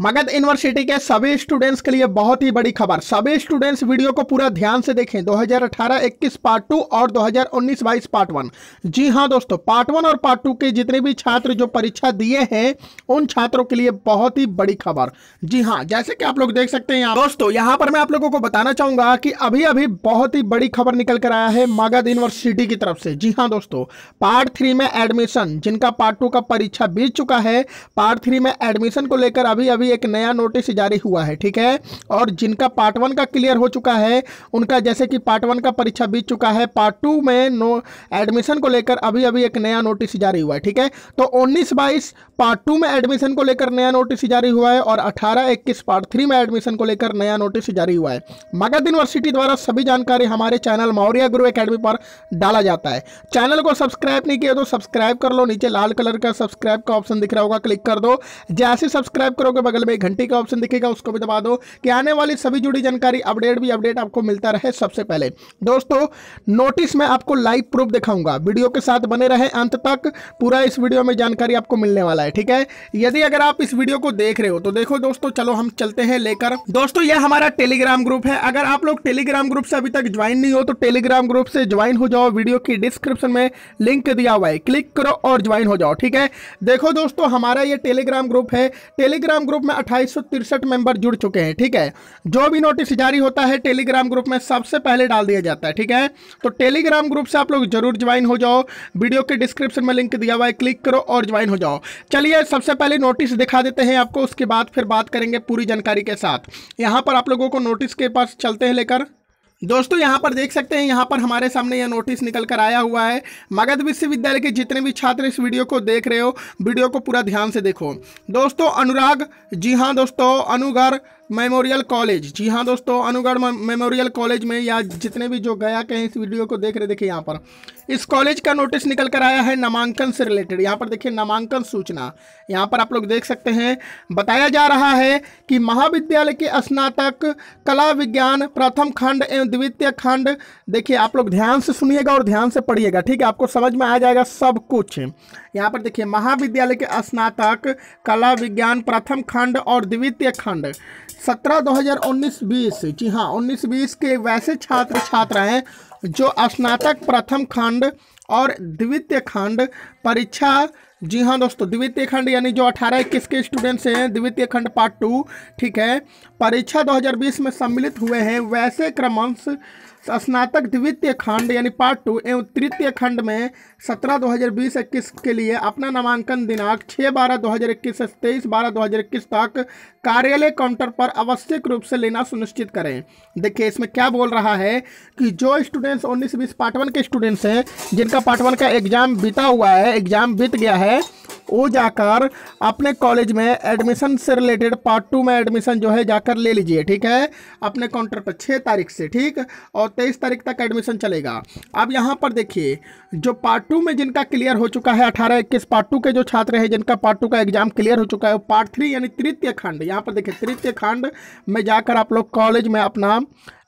Magadh university के सभी students के लिए बहुत ही बड़ी खबर सभी स्टूडेंट्स वीडियो को पूरा ध्यान से देखें 2018-21 पार्ट टू और 2019-22 पार्ट वन जी हाँ दोस्तों पार्ट वन और पार्ट टू के जितने भी छात्र जो परीक्षा दिए हैं उन छात्रों के लिए बहुत ही बड़ी खबर जी हाँ जैसे कि आप लोग देख सकते हैं दोस्तों यहाँ पर मैं आप लोगों को बताना चाहूंगा कि अभी अभी बहुत ही बड़ी खबर निकल कर आया है मगध यूनिवर्सिटी की तरफ से जी हाँ दोस्तों पार्ट थ्री में एडमिशन जिनका पार्ट टू का परीक्षा बीत चुका है पार्ट थ्री में एडमिशन को लेकर अभी अभी भी एक नया नोटिस जारी हुआ है ठीक है और जिनका पार्ट वन का क्लियर हो चुका है उनका जैसे कि पार्ट वन का परीक्षा बीत चुका है पार्ट टू में नो एडमिशन को लेकर अभी अभी एक नया नोटिस जारी हुआ है ठीक है तो उन्नीस बाईस पार्ट टू में एडमिशन को लेकर नया नोटिस जारी हुआ है और अठारह इक्कीस पार्ट थ्री में एडमिशन को लेकर नया नोटिस जारी हुआ है मगध यूनिवर्सिटी द्वारा सभी जानकारी हमारे चैनल मौर्य गुरु अकेडमी पर डाला जाता है चैनल को सब्सक्राइब नहीं किया तो सब्सक्राइब कर लो नीचे लाल कलर का सब्सक्राइब का ऑप्शन दिख रहा होगा क्लिक कर दो जैसे सब्सक्राइब करोगे बगल बगल में घंटी का ऑप्शन दिखेगा उसको भी दबा दो कि आने वाली सभी जुड़ी जानकारी अपडेट भी अपडेट आपको मिलता रहे सबसे पहले दोस्तों नोटिस में आपको लाइव प्रूफ दिखाऊंगा वीडियो के साथ बने रहे अंत तक पूरा इस वीडियो में जानकारी आपको मिलने वाला है ठीक है यदि अगर आप इस वीडियो को देख रहे हो तो देखो दोस्तों चलो हम चलते हैं लेकर दोस्तों यह हमारा टेलीग्राम ग्रुप है अगर आप लोग टेलीग्राम ग्रुप से अभी तक ज्वाइन नहीं हो तो टेलीग्राम ग्रुप से ज्वाइन हो जाओ वीडियो की डिस्क्रिप्शन में लिंक दिया हुआ है क्लिक करो और ज्वाइन हो जाओ ठीक है देखो दोस्तों हमारा यह टेलीग्राम ग्रुप है टेलीग्राम ग्रुप में अट्ठाईस मेंबर जुड़ चुके हैं ठीक है जो भी नोटिस जारी होता है टेलीग्राम ग्रुप में सबसे पहले डाल दिया जाता है ठीक है तो टेलीग्राम ग्रुप से आप लोग जरूर ज्वाइन हो जाओ वीडियो के डिस्क्रिप्शन में लिंक दिया हुआ है क्लिक करो और ज्वाइन हो जाओ चलिए सबसे पहले नोटिस दिखा देते हैं आपको उसके बाद फिर बात करेंगे पूरी जानकारी के साथ यहाँ पर आप लोगों को नोटिस के पास चलते हैं लेकर दोस्तों यहाँ पर देख सकते हैं यहाँ पर हमारे सामने यह नोटिस निकल कर आया हुआ है मगध विश्वविद्यालय के जितने भी छात्र इस वीडियो को देख रहे हो वीडियो को पूरा ध्यान से देखो दोस्तों अनुराग जी हाँ दोस्तों अनुगर मेमोरियल कॉलेज जी हाँ दोस्तों अनुगढ़ मेमोरियल कॉलेज में या जितने भी जो गया के हैं इस वीडियो को देख रहे देखिए यहाँ पर इस कॉलेज का नोटिस निकल कर आया है नामांकन से रिलेटेड यहाँ पर देखिए नामांकन सूचना यहाँ पर आप लोग देख सकते हैं बताया जा रहा है कि महाविद्यालय के स्नातक कला विज्ञान प्रथम खंड एवं द्वितीय खंड देखिए आप लोग ध्यान से सुनिएगा और ध्यान से पढ़िएगा ठीक है आपको समझ में आ जाएगा सब कुछ यहाँ पर देखिए महाविद्यालय के स्नातक कला विज्ञान प्रथम खंड और द्वितीय खंड सत्रह दो हज़ार उन्नीस बीस जी हाँ उन्नीस बीस के वैसे छात्र छात्रा हैं जो स्नातक प्रथम खंड और द्वितीय खंड परीक्षा जी हाँ दोस्तों द्वितीय खंड यानी जो अठारह इक्कीस के स्टूडेंट्स हैं द्वितीय खंड पार्ट टू ठीक है परीक्षा 2020 में सम्मिलित हुए हैं वैसे क्रमांश स्नातक द्वितीय खंड यानी पार्ट टू एवं तृतीय खंड में सत्रह दो हज़ार बीस इक्कीस के लिए अपना नामांकन दिनांक छः बारह दो हज़ार इक्कीस से तेईस बारह दो हज़ार इक्कीस तक कार्यालय काउंटर पर आवश्यक रूप से लेना सुनिश्चित करें देखिए इसमें क्या बोल रहा है कि जो स्टूडेंट्स उन्नीस बीस पार्ट वन के स्टूडेंट्स हैं जिनका जिसका पार्ट वन का एग्ज़ाम बीता हुआ है एग्ज़ाम बीत गया है वो जाकर अपने कॉलेज में एडमिशन से रिलेटेड पार्ट टू में एडमिशन जो है जाकर ले लीजिए ठीक है अपने काउंटर पर छः तारीख से ठीक और तेईस तारीख तक एडमिशन चलेगा अब यहाँ पर देखिए जो पार्ट टू में जिनका क्लियर हो चुका है अठारह इक्कीस पार्ट टू के जो छात्र हैं जिनका पार्ट टू का एग्जाम क्लियर हो चुका है वो पार्ट थ्री यानी तृतीय खंड यहाँ पर देखिए तृतीय खंड में जाकर आप लोग कॉलेज में अपना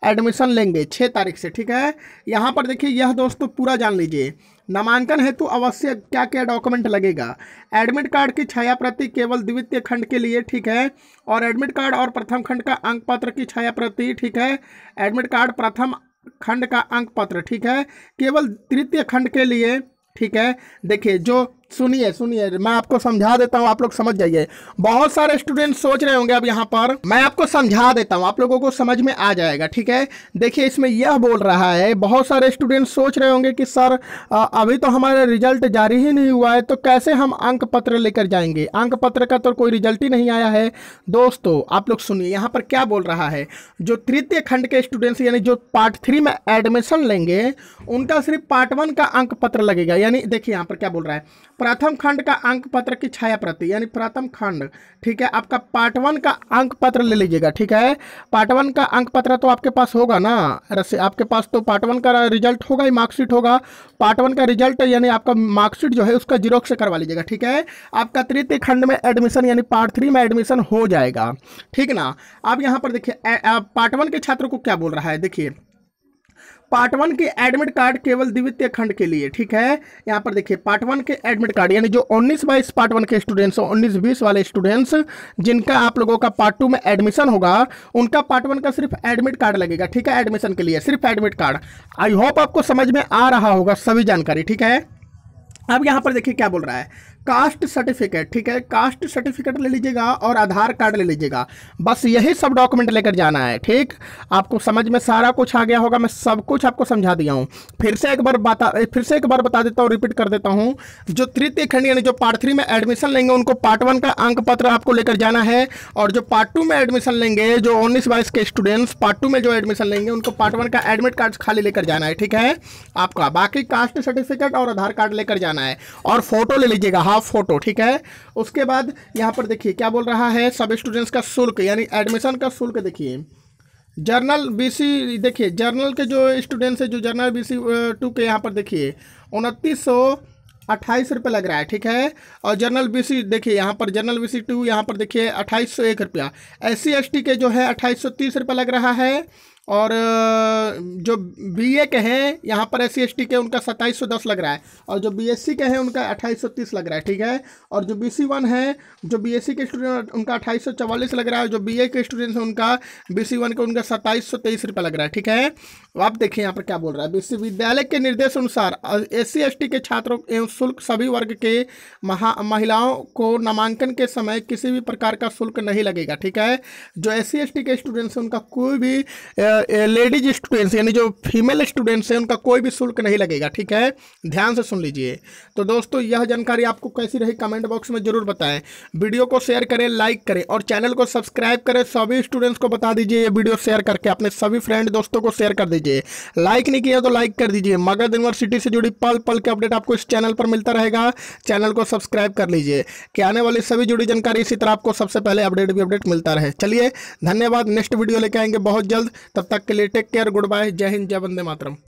एडमिशन लेंगे छः तारीख से ठीक है यहाँ पर देखिए यह दोस्तों पूरा जान लीजिए नामांकन हेतु अवश्य क्या क्या डॉक्यूमेंट लगेगा एडमिट कार्ड की छाया प्रति केवल द्वितीय खंड के लिए ठीक है और एडमिट कार्ड और प्रथम खंड का अंक पत्र की छाया प्रति ठीक है एडमिट कार्ड प्रथम खंड का अंक पत्र ठीक है केवल तृतीय खंड के लिए ठीक है देखिए जो सुनिए सुनिए मैं आपको समझा देता हूँ आप लोग समझ जाइए बहुत सारे स्टूडेंट सोच रहे होंगे अब यहाँ पर मैं आपको समझा देता हूँ आप लोगों को समझ में आ जाएगा ठीक है देखिए इसमें यह बोल रहा है बहुत सारे स्टूडेंट सोच रहे होंगे कि सर अभी तो हमारा रिजल्ट जारी ही नहीं हुआ है तो कैसे हम अंक पत्र लेकर जाएंगे अंक पत्र का तो कोई रिजल्ट ही नहीं आया है दोस्तों आप लोग सुनिए यहाँ पर क्या बोल रहा है जो तृतीय खंड के स्टूडेंट्स यानी जो पार्ट थ्री में एडमिशन लेंगे उनका सिर्फ पार्ट वन का अंक पत्र लगेगा यानी देखिए यहाँ पर क्या बोल रहा है प्रथम खंड का अंक पत्र की छाया प्रति यानी प्रथम खंड ठीक है आपका पार्ट वन का अंक पत्र ले लीजिएगा ठीक है पार्ट वन का अंक पत्र तो आपके पास होगा ना रस आपके पास तो पार्ट वन का रिजल्ट होगा ही मार्कशीट होगा पार्ट वन का रिजल्ट यानी आपका मार्कशीट जो है उसका जीरोक्स से करवा लीजिएगा ठीक है आपका तृतीय खंड में एडमिशन यानी पार्ट थ्री में एडमिशन हो जाएगा ठीक ना अब यहाँ पर देखिए पार्ट वन के छात्र को क्या बोल रहा है देखिए पार्ट वन के एडमिट कार्ड केवल द्वितीय खंड के लिए ठीक है यहाँ पर देखिए पार्ट वन के एडमिट कार्ड यानी जो उन्नीस बाईस पार्ट वन के स्टूडेंट्स हैं उन्नीस बीस वाले स्टूडेंट्स जिनका आप लोगों का पार्ट टू में एडमिशन होगा उनका पार्ट वन का सिर्फ एडमिट कार्ड लगेगा ठीक है एडमिशन के लिए सिर्फ एडमिट कार्ड आई होप आपको समझ में आ रहा होगा सभी जानकारी ठीक है अब यहाँ पर देखिए क्या बोल रहा है कास्ट सर्टिफिकेट ठीक है कास्ट सर्टिफिकेट ले लीजिएगा और आधार कार्ड ले लीजिएगा बस यही सब डॉक्यूमेंट लेकर जाना है ठीक आपको समझ में सारा कुछ आ गया होगा मैं सब कुछ आपको समझा दिया हूँ फिर से एक बार बता फिर से एक बार बता देता हूँ रिपीट कर देता हूँ जो तृतीय खंड यानी जो पार्ट थ्री में एडमिशन लेंगे उनको पार्ट वन का अंक पत्र आपको लेकर जाना है और जो पार्ट टू में एडमिशन लेंगे जो उन्नीस बाईस के स्टूडेंट्स पार्ट टू में जो एडमिशन लेंगे उनको पार्ट वन का एडमिट कार्ड खाली लेकर जाना है ठीक है आपका बाकी कास्ट सर्टिफिकेट और आधार कार्ड लेकर जाना है और फोटो ले लीजिएगा हाफ फोटो ठीक है उसके बाद यहाँ पर देखिए क्या बोल रहा है सब स्टूडेंट्स का शुल्क यानी एडमिशन का शुल्क देखिए जर्नल बीसी देखिए जर्नल के जो स्टूडेंट्स हैं जो जर्नल बीसी टू के यहाँ पर देखिए उनतीस सौ अट्ठाईस रुपये लग रहा है ठीक है और जनरल बीसी देखिए यहाँ पर जनरल बीसी टू यहाँ पर देखिए अट्ठाईस सौ एक रुपया एस सी के जो है अट्ठाईस सौ तीस रुपये लग रहा है और जो बी ए के हैं यहाँ पर एस सी के उनका सत्ताईस सौ दस लग रहा है और जो बी एस सी के हैं उनका अट्ठाईस सौ तीस लग रहा है ठीक है और जो बी सी वन है जो बी एस सी के स्टूडेंट उनका अट्ठाईस सौ चवालीस लग रहा है और जो बी ए के स्टूडेंट्स हैं उनका बी सी वन का उनका सत्ताईस सौ तेईस रुपये लग रहा है ठीक है आप देखिए यहाँ पर क्या बोल रहा है विश्वविद्यालय के निर्देश अनुसार एस सी के छात्रों एवं शुल्क सभी वर्ग के महा महिलाओं को नामांकन के समय किसी भी प्रकार का शुल्क नहीं लगेगा ठीक है जो एस सी के स्टूडेंट्स हैं उनका कोई भी लेडीज स्टूडेंट्स यानी जो फीमेल स्टूडेंट्स हैं उनका कोई भी शुल्क नहीं लगेगा ठीक है ध्यान से सुन लीजिए तो दोस्तों यह जानकारी आपको कैसी रही कमेंट बॉक्स में ज़रूर बताएं वीडियो को शेयर करें लाइक करें और चैनल को सब्सक्राइब करें सभी स्टूडेंट्स को बता दीजिए ये वीडियो शेयर करके अपने सभी फ्रेंड दोस्तों को शेयर कर दीजिए लाइक नहीं किया तो लाइक कर दीजिए मगध यूनिवर्सिटी से जुड़ी पल पल के अपडेट आपको इस चैनल पर मिलता रहेगा चैनल को सब्सक्राइब कर लीजिए कि आने वाली सभी जुड़ी जानकारी इसी तरह आपको सबसे पहले अपडेट भी अपडेट मिलता रहे चलिए धन्यवाद नेक्स्ट वीडियो लेके आएंगे बहुत जल्द तब तक के लिए टेक केयर गुड बाय जय हिंद जय वंदे मातरम